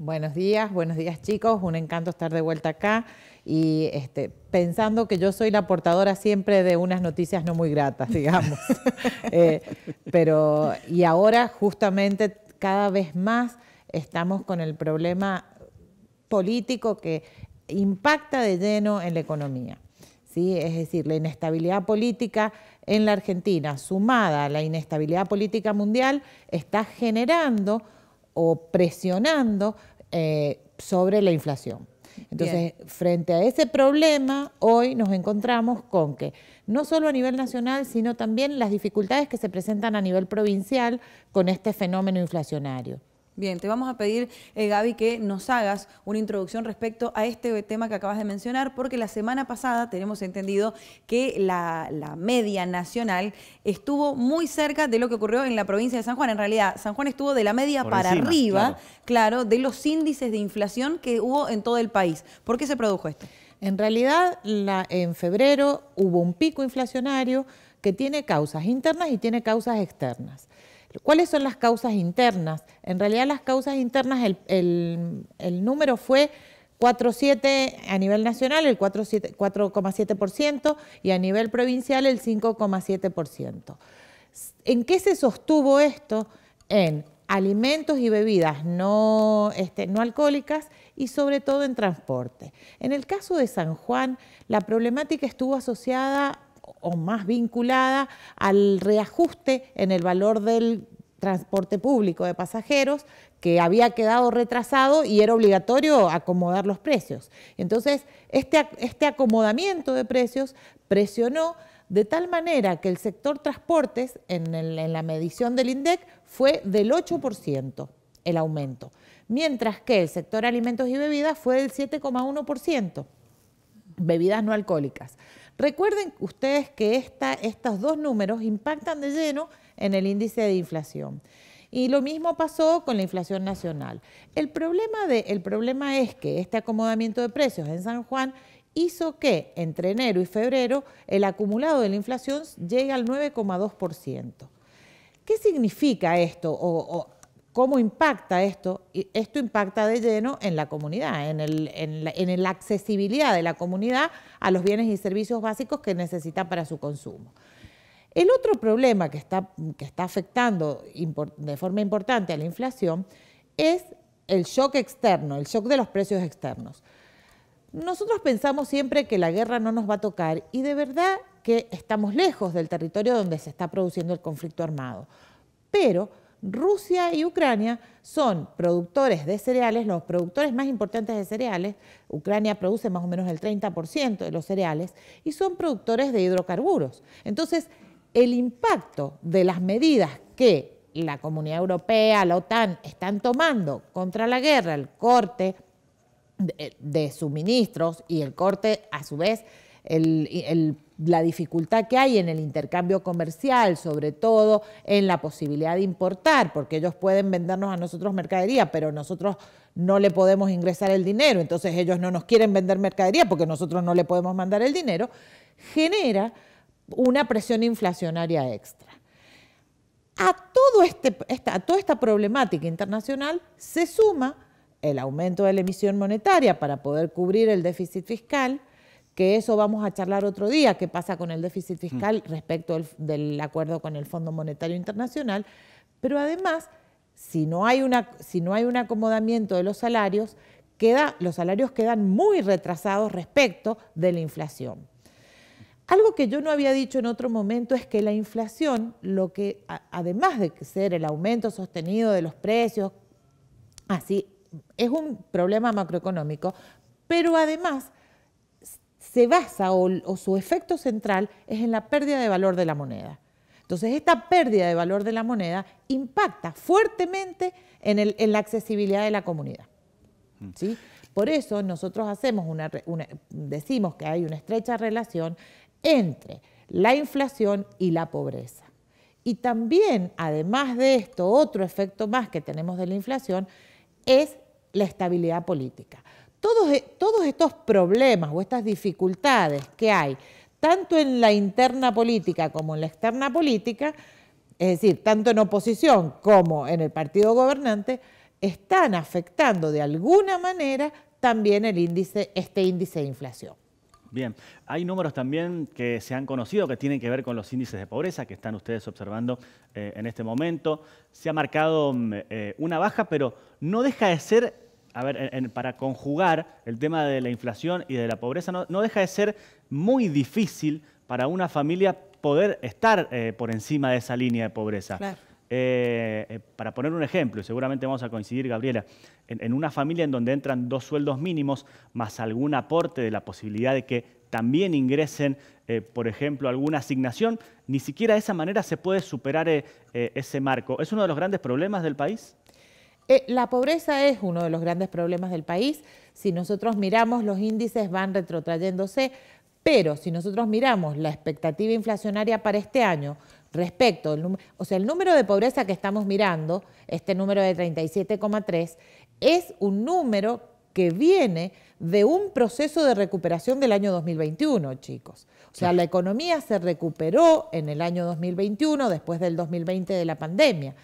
Buenos días, buenos días chicos, un encanto estar de vuelta acá y este, pensando que yo soy la portadora siempre de unas noticias no muy gratas, digamos. Eh, pero, y ahora justamente cada vez más estamos con el problema político que impacta de lleno en la economía. ¿sí? Es decir, la inestabilidad política en la Argentina, sumada a la inestabilidad política mundial, está generando o presionando eh, sobre la inflación. Entonces, frente a ese problema, hoy nos encontramos con que no solo a nivel nacional, sino también las dificultades que se presentan a nivel provincial con este fenómeno inflacionario. Bien, te vamos a pedir, eh, Gaby, que nos hagas una introducción respecto a este tema que acabas de mencionar, porque la semana pasada tenemos entendido que la, media nacional estuvo muy cerca de lo que ocurrió en la provincia de San Juan. En realidad, San Juan estuvo de la media para arriba, claro. de los índices de inflación que hubo en todo el país. ¿Por qué se produjo esto? En realidad, la, en febrero hubo un pico inflacionario que tiene causas internas y tiene causas externas. ¿Cuáles son las causas internas? En realidad las causas internas, el, número fue 4,7 a nivel nacional, el 4,7% y a nivel provincial el 5,7%. ¿En qué se sostuvo esto? En alimentos y bebidas no, este, no alcohólicas y sobre todo en transporte. En el caso de San Juan, la problemática estuvo asociada o más vinculada al reajuste en el valor del transporte público de pasajeros que había quedado retrasado y era obligatorio acomodar los precios. Entonces, este, este acomodamiento de precios presionó de tal manera que el sector transportes en, en la medición del INDEC fue del 8% el aumento, mientras que el sector alimentos y bebidas fue del 7,1%, bebidas no alcohólicas. Recuerden ustedes que estos dos números impactan de lleno en el índice de inflación. Y lo mismo pasó con la inflación nacional. El problema, es que este acomodamiento de precios en San Juan hizo que entre enero y febrero el acumulado de la inflación llegue al 9,2%. ¿Qué significa esto? O, ¿Cómo impacta esto? Y esto impacta de lleno en la comunidad, en, la, accesibilidad de la comunidad a los bienes y servicios básicos que necesita para su consumo. El otro problema que está, que está afectando de forma importante a la inflación es el shock externo, el shock de los precios externos. Nosotros pensamos siempre que la guerra no nos va a tocar y de verdad que estamos lejos del territorio donde se está produciendo el conflicto armado. Pero Rusia y Ucrania son productores de cereales, los productores más importantes de cereales, Ucrania produce más o menos el 30% de los cereales, y son productores de hidrocarburos. Entonces, el impacto de las medidas que la Comunidad Europea, la OTAN, están tomando contra la guerra, el corte de, suministros y el corte, a su vez, la dificultad que hay en el intercambio comercial, sobre todo en la posibilidad de importar, porque ellos pueden vendernos a nosotros mercadería, pero nosotros no le podemos ingresar el dinero, entonces ellos no nos quieren vender mercadería porque nosotros no le podemos mandar el dinero, genera una presión inflacionaria extra. A, todo este, a toda esta problemática internacional se suma el aumento de la emisión monetaria para poder cubrir el déficit fiscal, que eso vamos a charlar otro día, qué pasa con el déficit mm. fiscal respecto del, acuerdo con el Fondo Monetario Internacional, pero además, si no hay, una, si no hay un acomodamiento de los salarios, queda, los salarios quedan muy retrasados respecto de la inflación. Algo que yo no había dicho en otro momento es que la inflación, lo que además de ser el aumento sostenido de los precios, así es un problema macroeconómico, pero además se basa o, su efecto central es en la pérdida de valor de la moneda. Entonces, esta pérdida de valor de la moneda impacta fuertemente en, la accesibilidad de la comunidad. Mm. ¿sí? Por eso nosotros hacemos una, decimos que hay una estrecha relación entre la inflación y la pobreza. Y también, además de esto, otro efecto más que tenemos de la inflación es la estabilidad política. E-, todos, estos problemas o estas dificultades que hay, tanto en la interna política como en la externa política, es decir, tanto en oposición como en el partido gobernante, están afectando de alguna manera también índice, este índice de inflación. Bien, hay números también que se han conocido que tienen que ver con los índices de pobreza que están ustedes observando eh, en este momento. Se ha marcado mm, eh, una baja, pero no deja de ser a ver, para conjugar el tema de la inflación y de la pobreza, no, deja de ser muy difícil para una familia poder estar eh, por encima de esa línea de pobreza. Eh, eh, para poner un ejemplo, y seguramente vamos a coincidir, Gabriela, en, una familia en donde entran dos sueldos mínimos más algún aporte de la posibilidad de que también ingresen, por ejemplo, alguna asignación, ni siquiera de esa manera se puede superar ese marco. ¿Es uno de los grandes problemas del país? Eh, la pobreza es uno de los grandes problemas del país. Si nosotros miramos, los índices van retrotrayéndose, pero si nosotros miramos la expectativa inflacionaria para este año respecto, o sea, el número de pobreza que estamos mirando, este número de 37,3, es un número que viene de un proceso de recuperación del año 2021, chicos. O sea, la economía se recuperó en el año 2021 después del 2020 de la pandemia.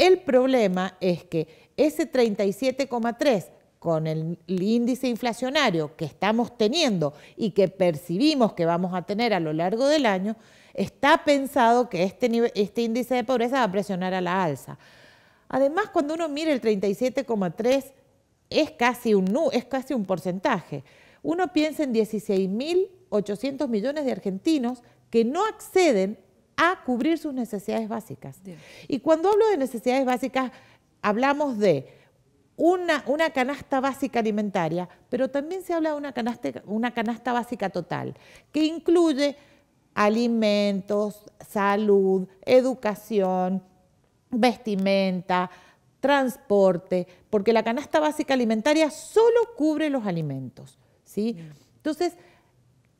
El problema es que ese 37,3 con el índice inflacionario que estamos teniendo y que percibimos que vamos a tener a lo largo del año, está pensado que este, este índice de pobreza va a presionar a la alza. Además, cuando uno mira el 37,3, es casi un es casi un porcentaje. Uno piensa en 16.800 millones de argentinos que no acceden a cubrir sus necesidades básicas. Y cuando hablo de necesidades básicas, hablamos de una, una, canasta básica alimentaria, pero también se habla de una canasta, una canasta básica total, que incluye alimentos, salud, educación, vestimenta, transporte, porque la canasta básica alimentaria solo cubre los alimentos. ¿sí? Entonces,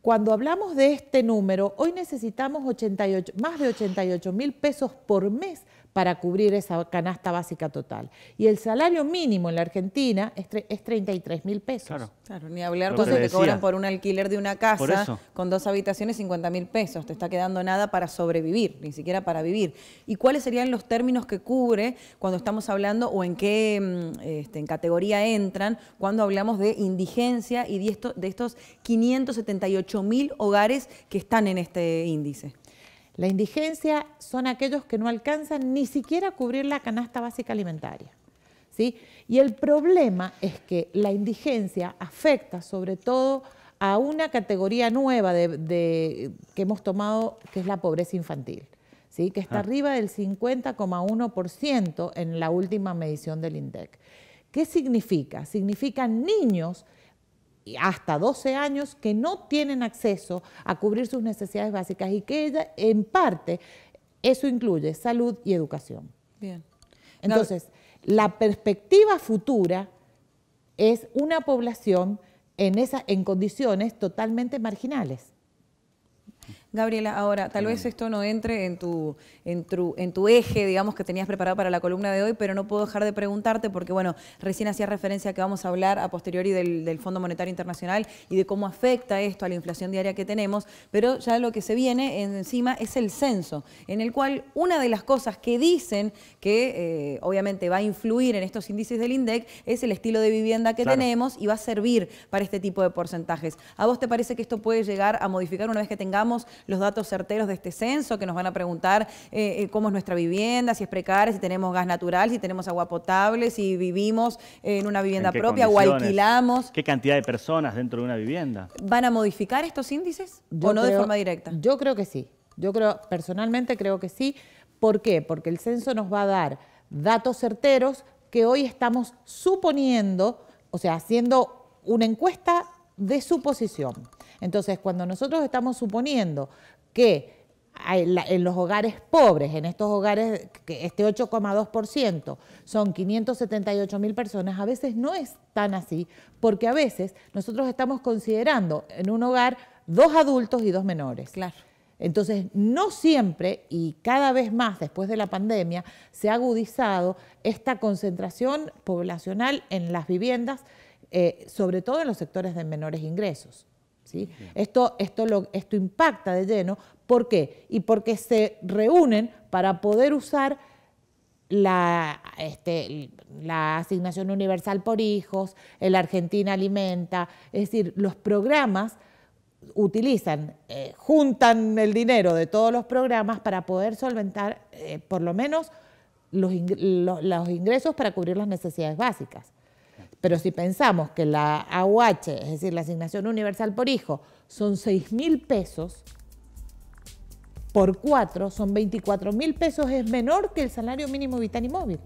cuando hablamos de este número, hoy necesitamos 88, más de 88 mil pesos por mes para cubrir esa canasta básica total. Y el salario mínimo en la Argentina es, es 33 mil pesos. Claro. ni hablar cosas que, cobran por un alquiler de una casa con dos habitaciones 50 mil pesos. Te está quedando nada para sobrevivir, ni siquiera para vivir. ¿Y cuáles serían los términos que cubre cuando estamos hablando o en qué mm, este, categoría entran cuando hablamos de indigencia y de, de estos 578 mil hogares que están en este índice? La indigencia son aquellos que no alcanzan ni siquiera a cubrir la canasta básica alimentaria. ¿sí? Y el problema es que la indigencia afecta sobre todo a una categoría nueva que hemos tomado, que es la pobreza infantil, ¿sí? que está ah. arriba del 50,1% en la última medición del INDEC. ¿Qué significa? Significa niños hasta 12 años que no tienen acceso a cubrir sus necesidades básicas y que ella, en parte eso incluye salud y educación. Bien. Entonces, la perspectiva futura es una población en, en condiciones totalmente marginales. Gabriela, ahora, tal vez esto no entre en tu, en, en tu eje, digamos, que tenías preparado para la columna de hoy, pero no puedo dejar de preguntarte, porque bueno, recién hacías referencia a que vamos a hablar a posteriori del, Fondo Monetario Internacional y de cómo afecta esto a la inflación diaria que tenemos, pero ya lo que se viene encima es el censo, en el cual una de las cosas que dicen que eh, obviamente va a influir en estos índices del INDEC es el estilo de vivienda que tenemos y va a servir para este tipo de porcentajes. ¿A vos te parece que esto puede llegar a modificar una vez que tengamos los datos certeros de este censo, que nos van a preguntar eh, eh, cómo es nuestra vivienda, si es precaria, si tenemos gas natural, si tenemos agua potable, si vivimos eh, en una vivienda propia o alquilamos. ¿Qué cantidad de personas dentro de una vivienda? ¿Van a modificar estos índices o no de forma directa? Yo creo que sí. Yo creo, personalmente creo que sí. ¿Por qué? Porque el censo nos va a dar datos certeros que hoy estamos suponiendo, o sea, haciendo una encuesta de su posición. Entonces, cuando nosotros estamos suponiendo que en los hogares pobres, en estos hogares, que este 8,2% son 578 mil personas, a veces no es tan así, porque a veces nosotros estamos considerando en un hogar dos adultos y dos menores. Claro. Entonces, no siempre y cada vez más después de la pandemia se ha agudizado esta concentración poblacional en las viviendas eh, sobre todo en los sectores de menores ingresos. ¿sí? Esto, esto, lo, esto impacta de lleno. ¿Por qué? Y porque se reúnen para poder usar la, este, la asignación universal por hijos, el Argentina Alimenta, es decir, los programas utilizan, eh, juntan el dinero de todos los programas para poder solventar eh, por lo menos los, ingresos para cubrir las necesidades básicas. Pero si pensamos que la AUH, es decir, la asignación universal por hijo, son 6 mil pesos, por 4 son 24 mil pesos, es menor que el salario mínimo vital y móvil.